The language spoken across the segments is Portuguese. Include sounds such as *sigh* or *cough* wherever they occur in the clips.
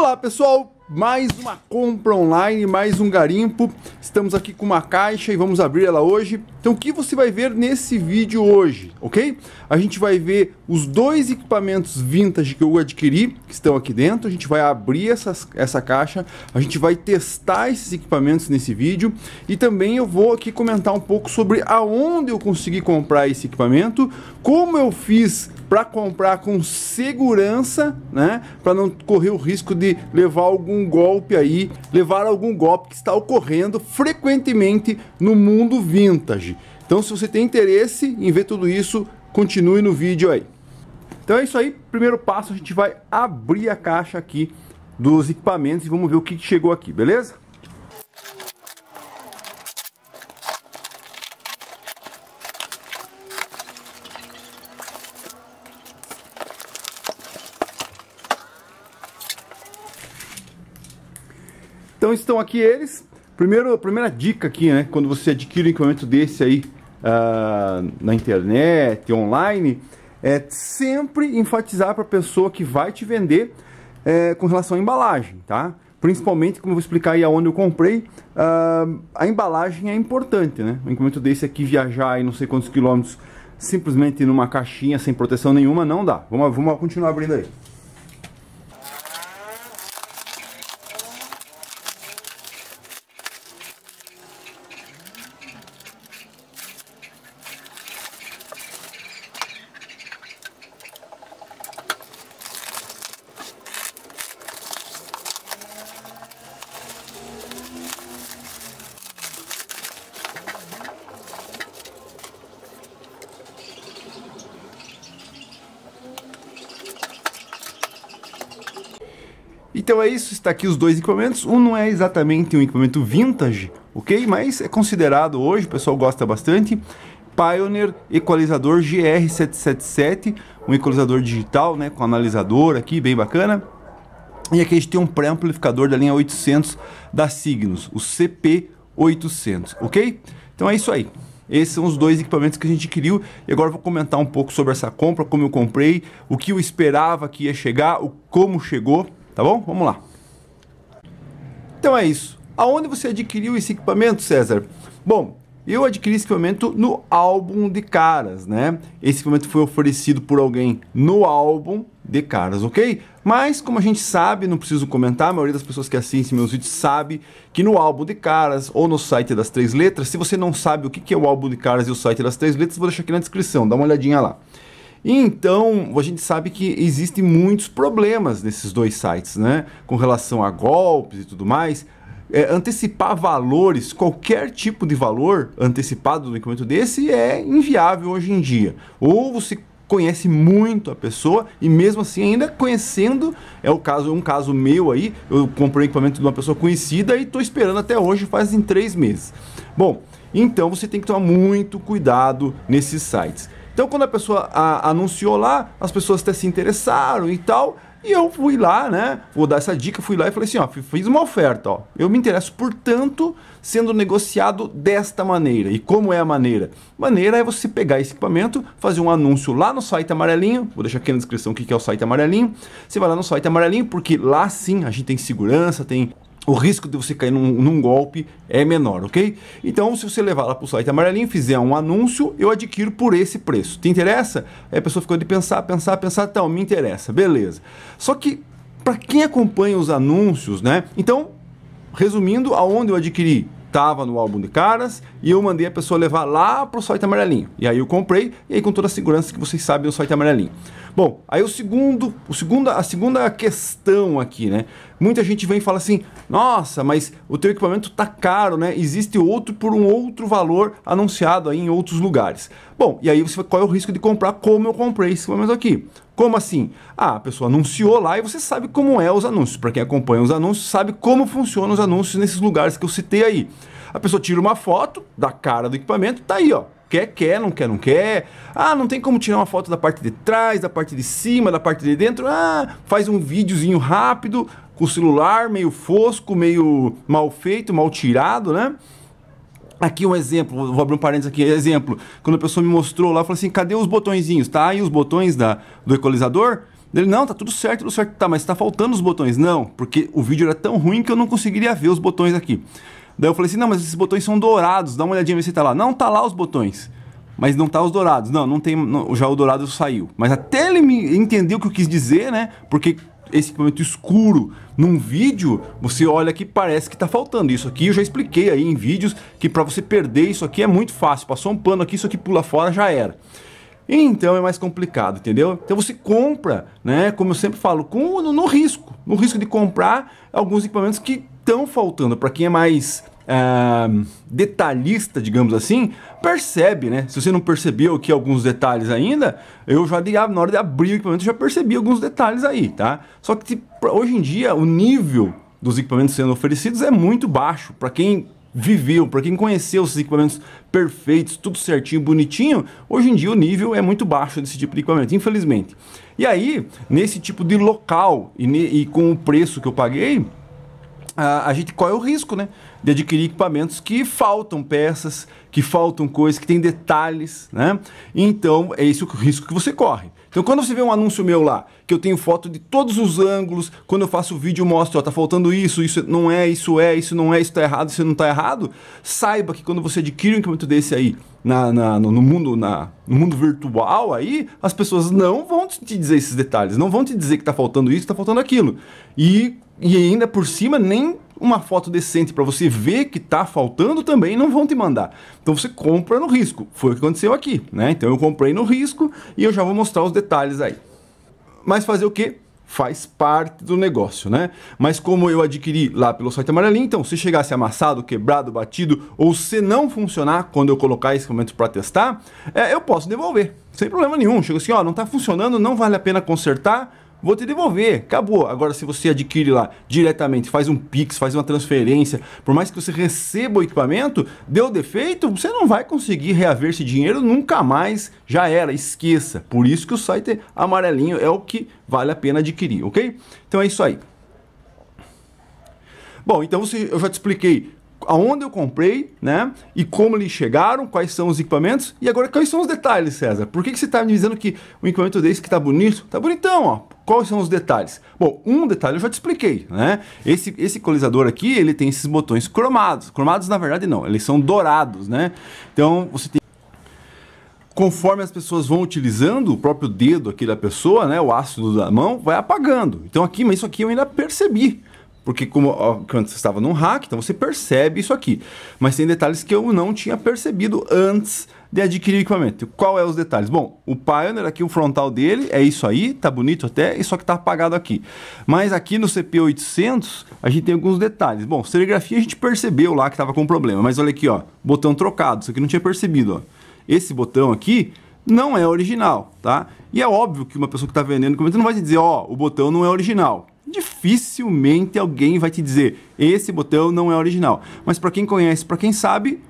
Olá pessoal, mais uma compra online, mais um garimpo. Estamos aqui com uma caixa e vamos abrir ela hoje. Então o que você vai ver nesse vídeo hoje, ok? A gente vai ver os dois equipamentos vintage que eu adquiri, que estão aqui dentro, a gente vai abrir essas, essa caixa, a gente vai testar esses equipamentos nesse vídeo e também eu vou aqui comentar um pouco sobre aonde eu consegui comprar esse equipamento, como eu fiz para comprar com segurança, né? Para não correr o risco de levar algum golpe aí, levar algum golpe que está ocorrendo frequentemente no mundo vintage. Então, se você tem interesse em ver tudo isso, continue no vídeo aí. Então é isso aí, primeiro passo a gente vai abrir a caixa aqui dos equipamentos e vamos ver o que chegou aqui, beleza? Então estão aqui eles. Primeiro, primeira dica aqui, né? Quando você adquire um equipamento desse aí, uh, na internet, online, é sempre enfatizar para a pessoa que vai te vender é, com relação à embalagem, tá? Principalmente, como eu vou explicar aí aonde eu comprei, uh, a embalagem é importante, né? Um encomento desse aqui viajar aí não sei quantos quilômetros simplesmente numa caixinha sem proteção nenhuma não dá. Vamos, vamos continuar abrindo aí. Então é isso, está aqui os dois equipamentos. Um não é exatamente um equipamento vintage, ok? Mas é considerado hoje, o pessoal gosta bastante. Pioneer equalizador GR777, um equalizador digital, né, com analisador aqui, bem bacana. E aqui a gente tem um pré-amplificador da linha 800 da Signos, o CP800, ok? Então é isso aí. Esses são os dois equipamentos que a gente adquiriu e agora vou comentar um pouco sobre essa compra, como eu comprei, o que eu esperava que ia chegar, o como chegou Tá bom? Vamos lá. Então é isso. Aonde você adquiriu esse equipamento, César? Bom, eu adquiri esse equipamento no álbum de caras, né? Esse equipamento foi oferecido por alguém no álbum de caras, ok? Mas como a gente sabe, não preciso comentar, a maioria das pessoas que assistem meus vídeos sabe que no álbum de caras ou no site das três letras, se você não sabe o que é o álbum de caras e o site das três letras, vou deixar aqui na descrição, dá uma olhadinha lá. Então, a gente sabe que existem muitos problemas nesses dois sites, né? Com relação a golpes e tudo mais. É, antecipar valores, qualquer tipo de valor antecipado do equipamento desse é inviável hoje em dia. Ou você conhece muito a pessoa e mesmo assim ainda conhecendo, é o caso, um caso meu aí, eu comprei equipamento de uma pessoa conhecida e estou esperando até hoje, faz em três meses. Bom, então você tem que tomar muito cuidado nesses sites. Então, quando a pessoa a, anunciou lá, as pessoas até se interessaram e tal. E eu fui lá, né? Vou dar essa dica, fui lá e falei assim, ó, fiz uma oferta, ó. Eu me interesso, portanto, sendo negociado desta maneira. E como é a maneira? Maneira é você pegar esse equipamento, fazer um anúncio lá no site amarelinho. Vou deixar aqui na descrição o que é o site amarelinho. Você vai lá no site amarelinho, porque lá sim a gente tem segurança, tem o risco de você cair num, num, golpe é menor, ok? Então, se você levar lá para o site amarelinho, fizer um anúncio, eu adquiro por esse preço. Te interessa? Aí a pessoa ficou de pensar, pensar, pensar, tal, então, me interessa, beleza. Só que, para quem acompanha os anúncios, né? Então, resumindo, aonde eu adquiri? Estava no álbum de caras e eu mandei a pessoa levar lá para o site amarelinho. E aí eu comprei, e aí com toda a segurança que vocês sabem, o site amarelinho. Bom, aí o segundo, o segunda, a segunda questão aqui, né? Muita gente vem e fala assim: "Nossa, mas o teu equipamento tá caro, né? Existe outro por um outro valor anunciado aí em outros lugares". Bom, e aí você qual é o risco de comprar como eu comprei esse equipamento aqui? Como assim? Ah, a pessoa anunciou lá e você sabe como é os anúncios. Para quem acompanha os anúncios, sabe como funcionam os anúncios nesses lugares que eu citei aí. A pessoa tira uma foto da cara do equipamento, tá aí, ó Quer, quer, não quer, não quer. Ah, não tem como tirar uma foto da parte de trás, da parte de cima, da parte de dentro. Ah, faz um videozinho rápido com o celular meio fosco, meio mal feito, mal tirado, né? Aqui um exemplo, vou abrir um parênteses aqui, exemplo. Quando a pessoa me mostrou lá, falou assim, cadê os botõezinhos? Tá aí os botões da, do equalizador? Ele, não, tá tudo certo, tudo certo. Tá, mas tá faltando os botões. Não, porque o vídeo era tão ruim que eu não conseguiria ver os botões aqui. Daí eu falei assim: não, mas esses botões são dourados, dá uma olhadinha ver se tá lá. Não, tá lá os botões. Mas não tá os dourados. Não, não tem. Não, já o dourado saiu. Mas até ele me entendeu o que eu quis dizer, né? Porque esse equipamento escuro num vídeo, você olha que parece que está faltando. Isso aqui eu já expliquei aí em vídeos que para você perder isso aqui é muito fácil. Passou um pano aqui, isso aqui pula fora, já era. Então é mais complicado, entendeu? Então você compra, né? Como eu sempre falo, com, no, no risco, no risco de comprar alguns equipamentos que estão faltando. Para quem é mais uh, detalhista, digamos assim, percebe, né? Se você não percebeu aqui alguns detalhes ainda, eu já na hora de abrir o equipamento já percebi alguns detalhes aí, tá? Só que tipo, hoje em dia o nível dos equipamentos sendo oferecidos é muito baixo. Para quem viveu, para quem conheceu os equipamentos perfeitos, tudo certinho, bonitinho, hoje em dia o nível é muito baixo desse tipo de equipamento, infelizmente. E aí, nesse tipo de local e, e com o preço que eu paguei, a, a gente corre é o risco, né? De adquirir equipamentos que faltam peças, que faltam coisas, que tem detalhes, né? Então, é esse o risco que você corre. Então quando você vê um anúncio meu lá, que eu tenho foto de todos os ângulos, quando eu faço vídeo eu mostro, ó, tá faltando isso, isso não é, isso é, isso não é, isso tá errado, isso não tá errado, saiba que quando você adquire um equipamento desse aí na, na no, no, mundo, na, no mundo virtual aí, as pessoas não vão te dizer esses detalhes, não vão te dizer que tá faltando isso, que tá faltando aquilo. E, e ainda por cima nem uma foto decente para você ver que está faltando também não vão te mandar. Então você compra no risco. Foi o que aconteceu aqui, né? Então eu comprei no risco e eu já vou mostrar os detalhes aí. Mas fazer o quê? faz parte do negócio, né? Mas como eu adquiri lá pelo site amarelinho, então se chegasse amassado, quebrado, batido, ou se não funcionar quando eu colocar esse momento para testar, é, eu posso devolver, sem problema nenhum. Chega assim, ó, não está funcionando, não vale a pena consertar, vou te devolver, acabou. Agora, se você adquire lá diretamente, faz um Pix, faz uma transferência, por mais que você receba o equipamento, deu defeito, você não vai conseguir reaver esse dinheiro nunca mais, já era, esqueça. Por isso que o site é amarelinho é o que vale a pena adquirir, ok? Então é isso aí. Bom, então você, eu já te expliquei aonde eu comprei, né? E como eles chegaram, quais são os equipamentos. E agora, quais são os detalhes, César? Por que, que você está me dizendo que o equipamento desse que está bonito, está bonitão, ó. Quais são os detalhes? Bom, um detalhe eu já te expliquei, né? Esse, esse equalizador aqui, ele tem esses botões cromados. Cromados, na verdade, não. Eles são dourados, né? Então, você tem conforme as pessoas vão utilizando o próprio dedo aqui da pessoa, né, o ácido da mão, vai apagando. Então aqui, mas isso aqui eu ainda percebi. Porque como ó, quando você estava num hack, então você percebe isso aqui. Mas tem detalhes que eu não tinha percebido antes de adquirir o equipamento. Qual é os detalhes? Bom, o Pioneer aqui, o frontal dele é isso aí, tá bonito até, só que tá apagado aqui. Mas aqui no CP800 a gente tem alguns detalhes. Bom, serigrafia a gente percebeu lá que tava com problema, mas olha aqui ó, botão trocado, isso aqui não tinha percebido ó. Esse botão aqui não é original, tá? E é óbvio que uma pessoa que está vendendo, como não vai te dizer, ó, o botão não é original dificilmente alguém vai te dizer esse botão não é original. Mas para quem conhece, para quem sabe,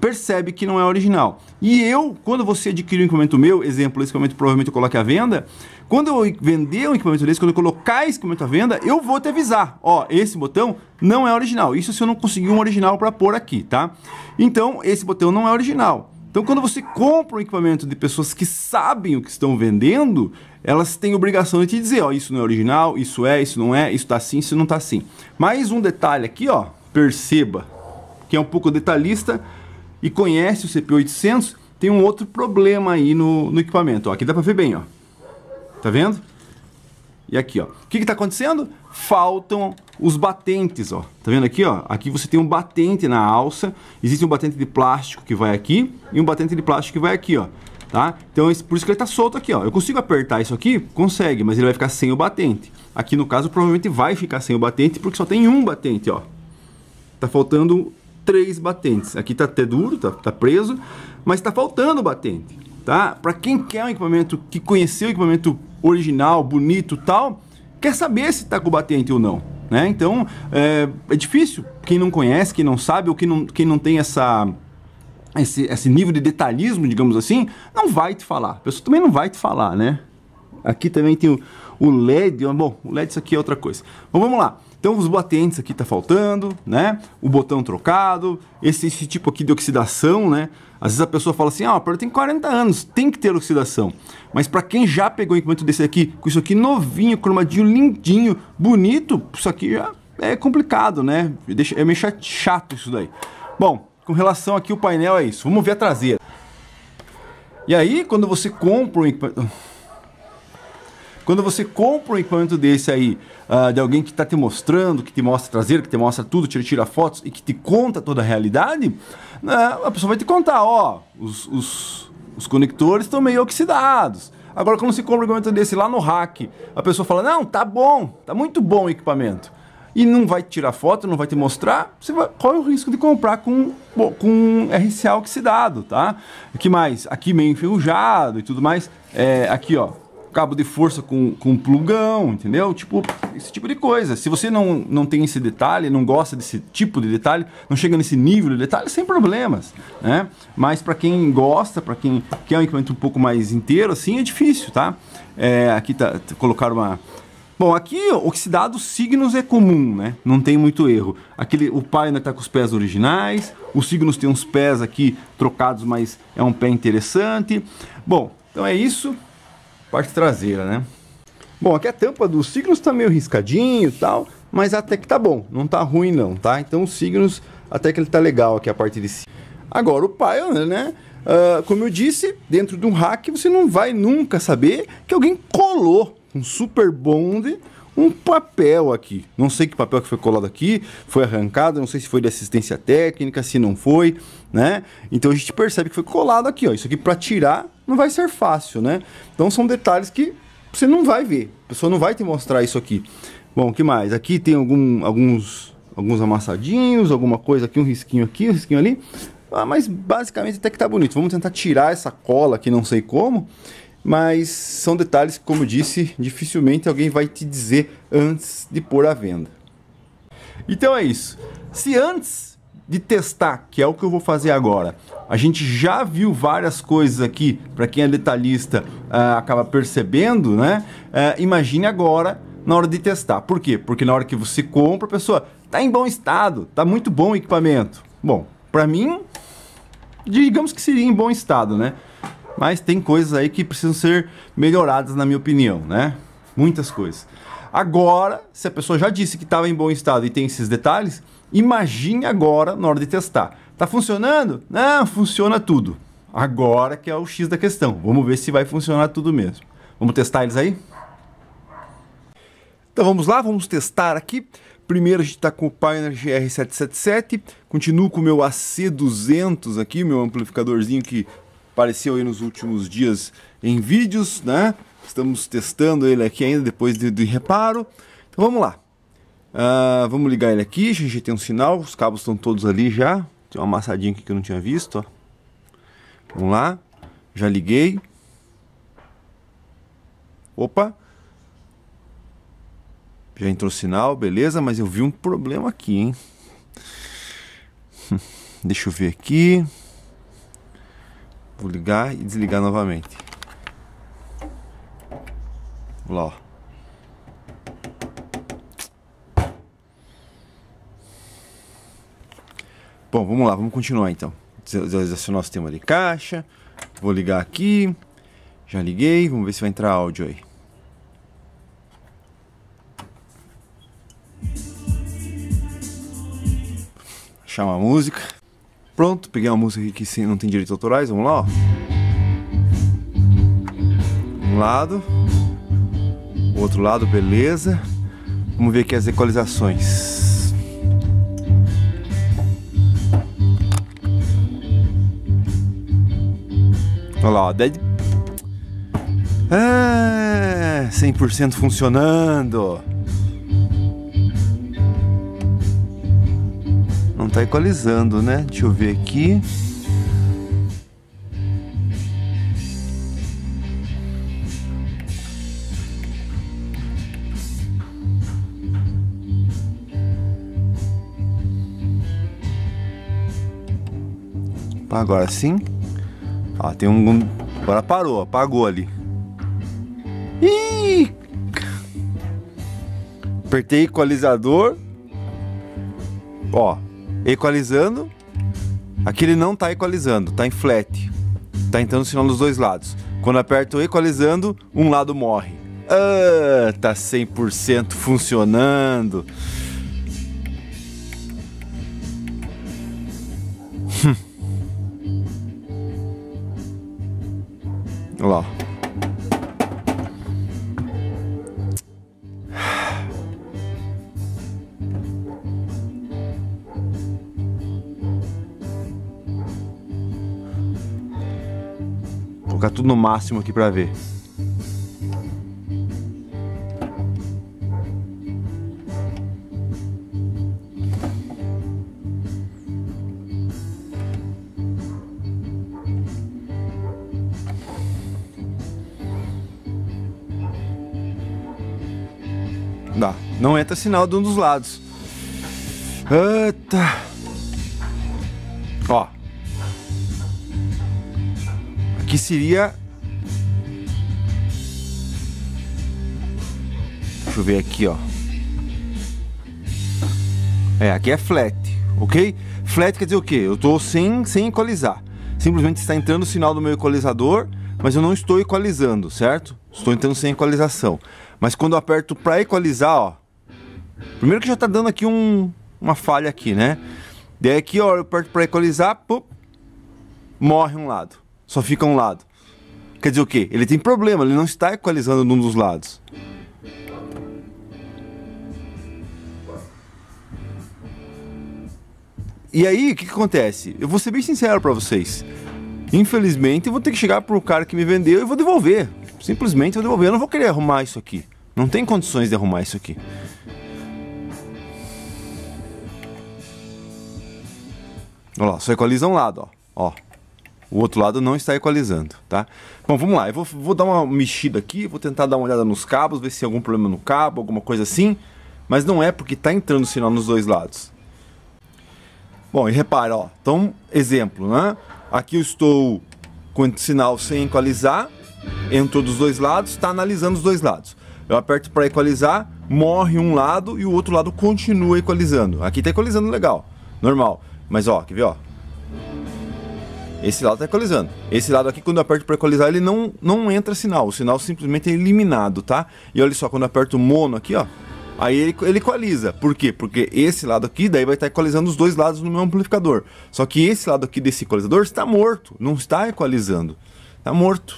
percebe que não é original. E eu, quando você adquirir um equipamento meu, exemplo, esse equipamento provavelmente eu coloque à venda, quando eu vender um equipamento desse, quando eu colocar esse equipamento à venda, eu vou te avisar, ó, esse botão não é original. Isso se eu não conseguir um original para pôr aqui, tá? Então, esse botão não é original. Então, quando você compra um equipamento de pessoas que sabem o que estão vendendo, elas têm obrigação de te dizer, ó, isso não é original, isso é, isso não é, isso tá assim, isso não tá assim. Mais um detalhe aqui, ó, perceba, que é um pouco detalhista e conhece o CP800, tem um outro problema aí no, no equipamento, ó, aqui dá para ver bem, ó. Tá vendo? E aqui, ó. O que está acontecendo? Faltam os batentes, ó. Tá vendo aqui, ó? Aqui você tem um batente na alça. Existe um batente de plástico que vai aqui e um batente de plástico que vai aqui, ó. Tá? Então, por isso que ele está solto aqui, ó. Eu consigo apertar isso aqui? Consegue, mas ele vai ficar sem o batente. Aqui, no caso, provavelmente vai ficar sem o batente porque só tem um batente, ó. Tá faltando três batentes. Aqui tá até duro, tá, tá preso, mas tá faltando o batente, tá? Para quem quer um equipamento, que conheceu o equipamento original, bonito tal, quer saber se está combatente ou não. Né? Então, é, é, difícil. Quem não conhece, quem não sabe, ou quem não, quem não tem essa, esse, esse nível de detalhismo, digamos assim, não vai te falar. A pessoa também não vai te falar, né? Aqui também tem o, o LED. Bom, o LED isso aqui é outra coisa. Bom, vamos lá. Então os batentes aqui tá faltando, né? O botão trocado, esse, esse tipo aqui de oxidação, né? Às vezes a pessoa fala assim, ah, eu tem 40 anos, tem que ter oxidação. Mas para quem já pegou um equipamento desse aqui, com isso aqui novinho, cromadinho, lindinho, bonito, isso aqui já é complicado, né? Deixa, é meio chato isso daí. Bom, com relação aqui o painel é isso. Vamos ver a traseira. E aí, quando você compra um equipamento... Quando você compra um equipamento desse aí, uh, de alguém que está te mostrando, que te mostra traseiro, que te mostra tudo, te tira fotos e que te conta toda a realidade, né, a pessoa vai te contar, ó, os, os, os conectores estão meio oxidados. Agora, quando você compra um equipamento desse lá no rack, a pessoa fala, não, tá bom, tá muito bom o equipamento e não vai tirar foto, não vai te mostrar, você vai, corre o risco de comprar com, com um RCA oxidado, tá? O que mais? Aqui meio enferrujado e tudo mais. É, aqui, ó, cabo de força com, com plugão, entendeu? Tipo, esse tipo de coisa. Se você não, não tem esse detalhe, não gosta desse tipo de detalhe, não chega nesse nível de detalhe, sem problemas, né? Mas para quem gosta, para quem quer um equipamento um pouco mais inteiro, assim, é difícil, tá? É, aqui tá, colocar uma... Bom, aqui oxidado signos é comum, né? Não tem muito erro. Aquele, o pai ainda tá com os pés originais, os signos tem uns pés aqui trocados, mas é um pé interessante. Bom, então é isso parte traseira, né? Bom, aqui a tampa do Signos tá meio riscadinho e tal, mas até que tá bom, não tá ruim não, tá? Então o Signos até que ele tá legal aqui a parte de cima. Agora o Pioneer, né? Uh, como eu disse, dentro de um hack você não vai nunca saber que alguém colou um super bond um papel aqui. Não sei que papel que foi colado aqui, foi arrancado, não sei se foi de assistência técnica, se não foi, né? Então a gente percebe que foi colado aqui, ó. Isso aqui para tirar não vai ser fácil, né? Então são detalhes que você não vai ver. A pessoa não vai te mostrar isso aqui. Bom, que mais? Aqui tem algum, alguns alguns amassadinhos, alguma coisa aqui, um risquinho aqui, um risquinho ali. Ah, mas basicamente até que tá bonito. Vamos tentar tirar essa cola aqui, não sei como, mas são detalhes que, como disse, dificilmente alguém vai te dizer antes de pôr à venda. Então é isso. Se antes de testar, que é o que eu vou fazer agora, a gente já viu várias coisas aqui, para quem é detalhista uh, acaba percebendo, né? Uh, imagine agora na hora de testar. Por quê? Porque na hora que você compra, a pessoa tá em bom estado, tá muito bom o equipamento. Bom, para mim, digamos que seria em bom estado, né? Mas tem coisas aí que precisam ser melhoradas, na minha opinião, né? Muitas coisas. Agora, se a pessoa já disse que estava em bom estado e tem esses detalhes, imagine agora na hora de testar. Tá funcionando? Não, funciona tudo. Agora que é o X da questão. Vamos ver se vai funcionar tudo mesmo. Vamos testar eles aí? Então vamos lá, vamos testar aqui. Primeiro a gente está com o Pioneer GR777, continuo com o meu AC200 aqui, meu amplificadorzinho que apareceu aí nos últimos dias em vídeos, né? Estamos testando ele aqui ainda depois do, de, de reparo. Então vamos lá. Uh, vamos ligar ele aqui, a gente tem um sinal, os cabos estão todos ali já. Tem uma amassadinha aqui que eu não tinha visto, ó. Vamos lá, já liguei. Opa! Já entrou sinal, beleza, mas eu vi um problema aqui, hein? *laughs* Deixa eu ver aqui. Vou tipo, ligar e desligar novamente. Lá, ó. Bom, vamos lá, vamos continuar então. Desacionar o sistema de caixa. Vou ligar aqui. Já liguei, vamos ver se vai entrar áudio aí. Chama a música. Pronto, peguei uma música que sim, não tem direitos autorais, vamos lá, ó. Um lado, o outro lado, beleza. Vamos ver aqui as equalizações. Olha lá, ó, dead. É, 100% funcionando. tá equalizando, né? Deixa eu ver aqui. Agora sim. Ó, tem um. Agora parou, apagou ali. Ih! Apertei equalizador. Ó, equalizando. Aqui ele não está equalizando, está em flat. Está entrando o sinal dos dois lados. Quando aperto equalizando, um lado morre. Ah, tá 100% funcionando. no máximo aqui pra ver. Dá. Não entra sinal de um dos lados. Ah, tá. que seria. Deixa eu ver aqui, ó. É, aqui é flat, ok? Flat quer dizer o quê? Eu estou sem, sem equalizar. Simplesmente está entrando o sinal do meu equalizador, mas eu não estou equalizando, certo? Estou entrando sem equalização. Mas quando eu aperto para equalizar, ó. Primeiro que já está dando aqui um, uma falha aqui, né? Daí aqui, ó, eu aperto para equalizar, pum, morre um lado só fica um lado. Quer dizer o quê? Ele tem problema, ele não está equalizando num dos lados. E aí, o que, que, acontece? Eu vou ser bem sincero para vocês. Infelizmente, eu vou ter que chegar pro cara que me vendeu e vou devolver. Simplesmente vou devolver. Eu não vou querer arrumar isso aqui. Não tem condições de arrumar isso aqui. Olha lá, só equaliza um lado, ó. ó. O outro lado não está equalizando, tá? Bom, vamos lá. Eu vou, vou dar uma mexida aqui, vou tentar dar uma olhada nos cabos, ver se tem algum problema no cabo, alguma coisa assim. Mas não é porque está entrando sinal nos dois lados. Bom, e repara, ó. Então, exemplo, né? Aqui eu estou com o sinal sem equalizar, entrou dos dois lados, está analisando os dois lados. Eu aperto para equalizar, morre um lado e o outro lado continua equalizando. Aqui está equalizando legal, normal. Mas ó, quer ver, ó? Esse lado está equalizando. Esse lado aqui, quando eu aperto para equalizar, ele não, não entra sinal. O sinal simplesmente é eliminado, tá? E olha só, quando eu aperto o mono aqui, ó. Aí ele, ele equaliza. Por quê? Porque esse lado aqui, daí vai estar tá equalizando os dois lados no meu amplificador. Só que esse lado aqui desse equalizador está morto. Não está equalizando. Está morto.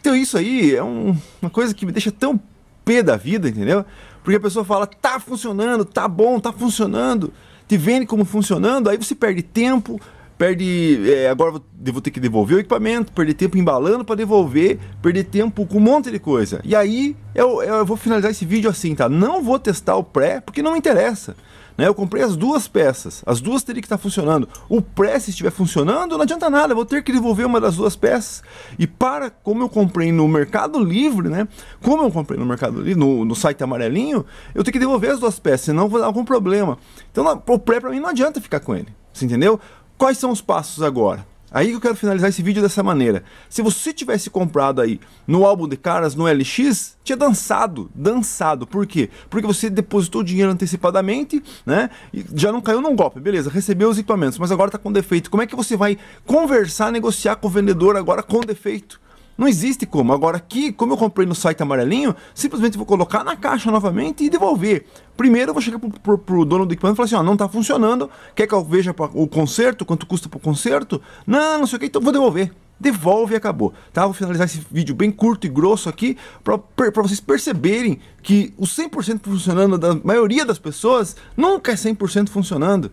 Então isso aí é um, uma coisa que me deixa tão pé da vida, entendeu? Porque a pessoa fala, tá funcionando, tá bom, tá funcionando te vende como funcionando, aí você perde tempo, perde. É, agora vou ter que devolver o equipamento, perder tempo embalando para devolver, perder tempo com um monte de coisa. E aí eu, eu vou finalizar esse vídeo assim, tá? Não vou testar o pré, porque não me interessa. Né? Eu comprei as duas peças, as duas teriam que estar tá funcionando. O pré, se estiver funcionando, não adianta nada, eu vou ter que devolver uma das duas peças. E para, como eu comprei no Mercado Livre, né? Como eu comprei no Mercado Livre, no, no site amarelinho, eu tenho que devolver as duas peças, senão vou dar algum problema. Então, o pré para mim não adianta ficar com ele. Você entendeu? Quais são os passos agora? Aí que eu quero finalizar esse vídeo dessa maneira. Se você tivesse comprado aí no álbum de caras, no LX, tinha dançado, dançado. Por quê? Porque você depositou dinheiro antecipadamente, né? E já não caiu num golpe, beleza, recebeu os equipamentos, mas agora tá com defeito. Como é que você vai conversar, negociar com o vendedor agora com defeito? Não existe como. Agora aqui, como eu comprei no site amarelinho, simplesmente vou colocar na caixa novamente e devolver. Primeiro eu vou chegar pro, pro, pro dono do equipamento e falar assim, ó, não tá funcionando, quer que eu veja pra, o conserto, quanto custa pro conserto? Não, não sei o que, então vou devolver. Devolve e acabou, tá? Vou finalizar esse vídeo bem curto e grosso aqui para vocês perceberem que o 100% funcionando da maioria das pessoas nunca é 100% funcionando.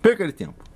Perca de tempo.